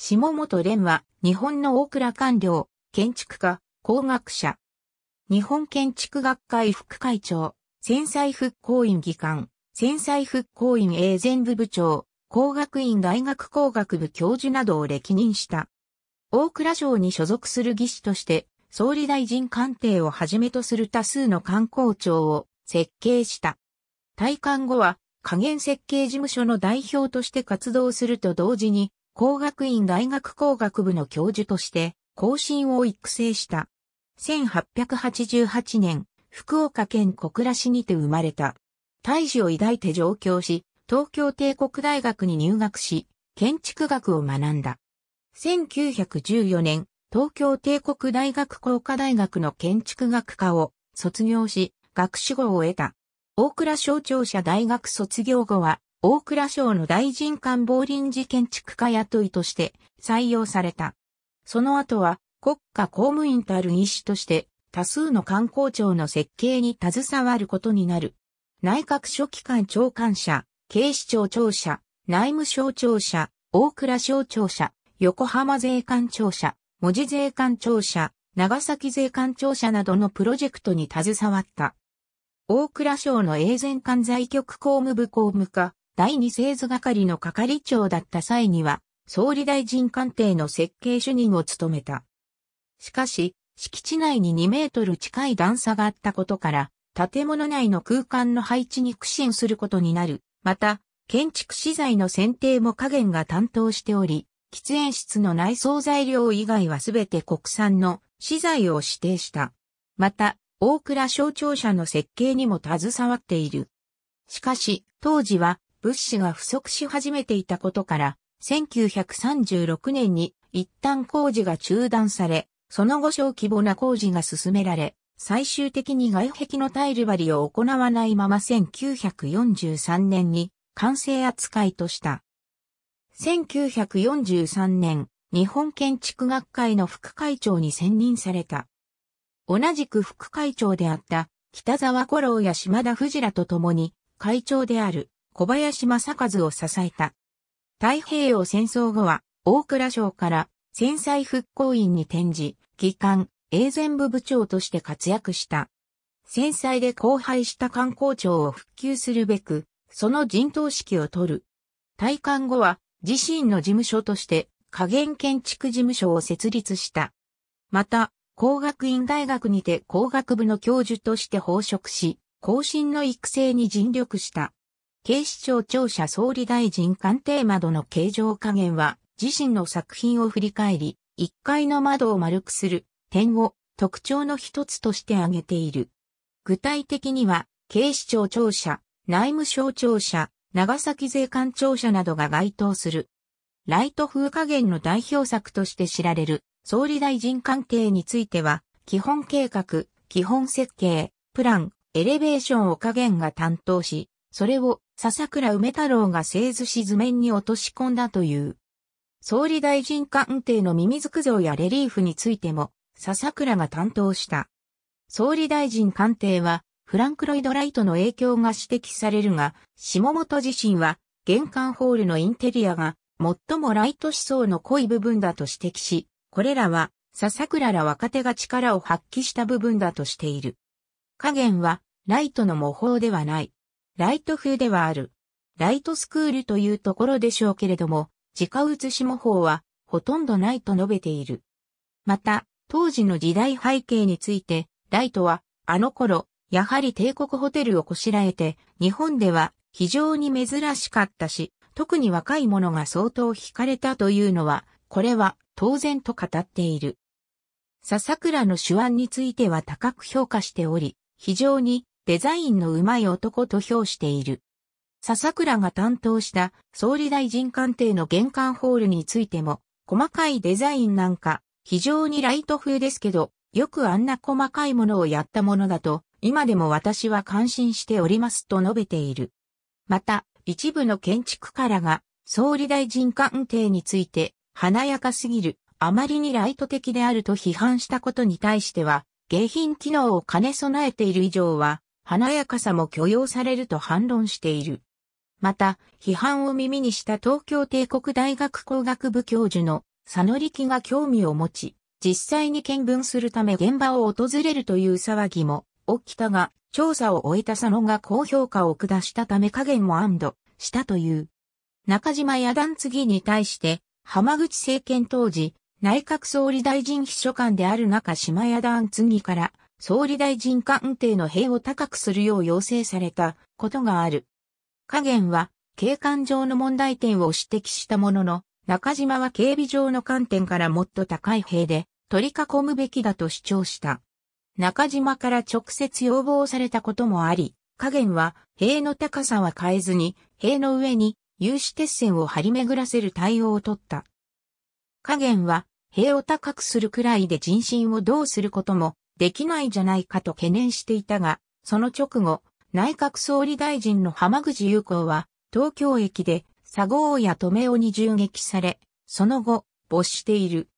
下本蓮は日本の大倉官僚、建築家、工学者。日本建築学会副会長、戦災復興院議官、戦災復興院営全部部長、工学院大学工学部教授などを歴任した。大倉省に所属する技師として、総理大臣官邸をはじめとする多数の官公庁を設計した。退官後は、加減設計事務所の代表として活動すると同時に、工学院大学工学部の教授として、後進を育成した。1888年、福岡県小倉市にて生まれた。大志を抱いて上京し、東京帝国大学に入学し、建築学を学んだ。1914年、東京帝国大学工科大学の建築学科を卒業し、学士号を得た。大倉省庁舎大学卒業後は、大倉省の大臣官房臨時建築家雇いとして採用された。その後は国家公務員たる医師として多数の官公庁の設計に携わることになる。内閣書記官長官者、警視庁庁舎、内務省庁舎、大倉省庁舎、横浜税関庁舎、文字税関庁舎、長崎税関庁舎などのプロジェクトに携わった。大倉省の永全管財局公務部公務課、第二製図係の係長だった際には、総理大臣官邸の設計主任を務めた。しかし、敷地内に2メートル近い段差があったことから、建物内の空間の配置に苦心することになる。また、建築資材の選定も加減が担当しており、喫煙室の内装材料以外はすべて国産の資材を指定した。また、大倉省庁舎の設計にも携わっている。しかし、当時は物資が不足し始めていたことから、1936年に一旦工事が中断され、その後小規模な工事が進められ、最終的に外壁のタイル張りを行わないまま1943年に完成扱いとした。1943年、日本建築学会の副会長に選任された。同じく副会長であった北沢五郎や島田藤らと共に会長である小林正和を支えた。太平洋戦争後は、大蔵省から戦災復興院に転じ、機関、永全部部長として活躍した。戦災で荒廃した観光庁を復旧するべく、その陣頭指揮を取る。退官後は、自身の事務所として、加減建築事務所を設立した。また、工学院大学にて工学部の教授として奉職し、後進の育成に尽力した。警視庁庁舎総理大臣官邸窓の形状加減は、自身の作品を振り返り、1階の窓を丸くする点を特徴の一つとして挙げている。具体的には、警視庁庁舎、内務省庁舎、長崎税関庁舎などが該当する。ライト風加減の代表作として知られる総理大臣官邸については、基本計画、基本設計、プラン、エレベーションを加減が担当し、それを笹倉梅太郎が製図し図面に落とし込んだという。総理大臣官邸のミミズク像やレリーフについても、笹倉が担当した。総理大臣官邸は、フランク・ロイド・ライトの影響が指摘されるが、下本自身は、玄関ホールのインテリアが、最もライト思想の濃い部分だと指摘し、これらは、笹倉ら若手が力を発揮した部分だとしている。加減は、ライトの模倣ではない。ライト風ではある。ライトスクールというところでしょうけれども、自家写し模倣はほとんどないと述べている。また、当時の時代背景について、ライトは、あの頃、やはり帝国ホテルをこしらえて、日本では非常に珍しかったし、特に若い者が相当惹かれたというのは、これは当然と語っている。笹倉の手腕については高く評価しており、非常にデザインの上手い男と評している。笹倉が担当した総理大臣官邸の玄関ホールについても、細かいデザインなんか、非常にライト風ですけど、よくあんな細かいものをやったものだと、今でも私は感心しておりますと述べている。また、一部の建築家らが、総理大臣官邸について、華やかすぎる、あまりにライト的であると批判したことに対しては、迎賓機能を兼ね備えている以上は、華やかさも許容されると反論している。また、批判を耳にした東京帝国大学工学部教授の佐野力が興味を持ち、実際に見分するため現場を訪れるという騒ぎも起きたが、調査を終えた佐野が高評価を下したため加減も安堵したという。中島屋団次に対して、浜口政権当時、内閣総理大臣秘書官である中島屋団次から、総理大臣官邸の塀を高くするよう要請されたことがある。加減は警官上の問題点を指摘したものの、中島は警備上の観点からもっと高い塀で取り囲むべきだと主張した。中島から直接要望されたこともあり、加減は塀の高さは変えずに、塀の上に有刺鉄線を張り巡らせる対応を取った。加減は塀を高くするくらいで人心をどうすることもできないじゃないかと懸念していたが、その直後、内閣総理大臣の浜口優子は、東京駅で、佐合や止めに銃撃され、その後、没している。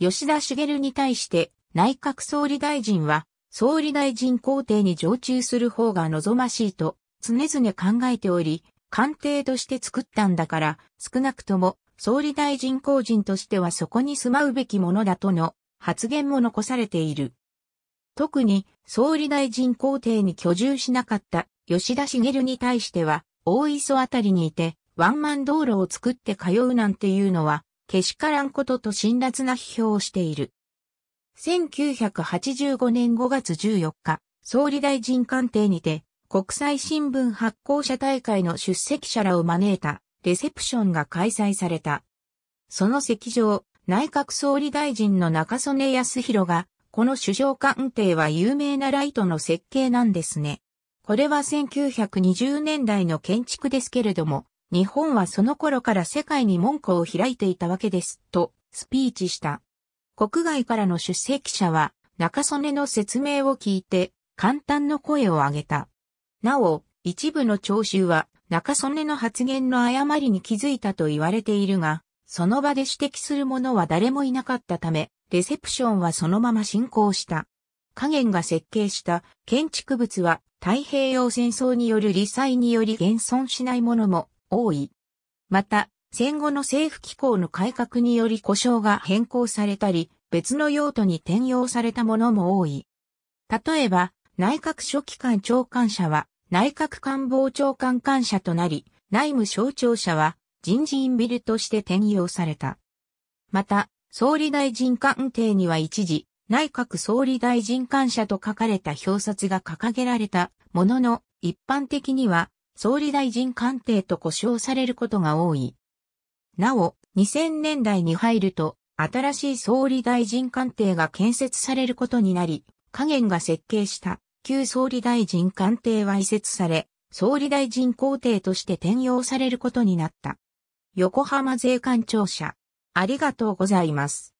吉田茂に対して、内閣総理大臣は、総理大臣公邸に常駐する方が望ましいと、常々考えており、官邸として作ったんだから、少なくとも、総理大臣公人としてはそこに住まうべきものだとの発言も残されている。特に総理大臣公邸に居住しなかった吉田茂に対しては、大磯あたりにいて、ワンマン道路を作って通うなんていうのは、けしからんことと辛辣な批評をしている。1985年5月14日、総理大臣官邸にて、国際新聞発行者大会の出席者らを招いたレセプションが開催された。その席上、内閣総理大臣の中曽根康弘がこの首相官邸は有名なライトの設計なんですね。これは1920年代の建築ですけれども、日本はその頃から世界に門戸を開いていたわけです、とスピーチした。国外からの出席者は中曽根の説明を聞いて、簡単の声を上げた。なお、一部の聴衆は中曽根の発言の誤りに気づいたと言われているが、その場で指摘する者は誰もいなかったため、レセプションはそのまま進行した。加減が設計した建築物は太平洋戦争による理災により現存しないものも多い。また、戦後の政府機構の改革により故障が変更されたり、別の用途に転用されたものも多い。例えば、内閣書記官長官者は内閣官房長官官者となり、内務省庁者は人事院ビルとして転用された。また、総理大臣官邸には一時、内閣総理大臣官舎と書かれた表札が掲げられたものの、一般的には、総理大臣官邸と呼称されることが多い。なお、2000年代に入ると、新しい総理大臣官邸が建設されることになり、加減が設計した旧総理大臣官邸は移設され、総理大臣公邸として転用されることになった。横浜税関庁舎、ありがとうございます。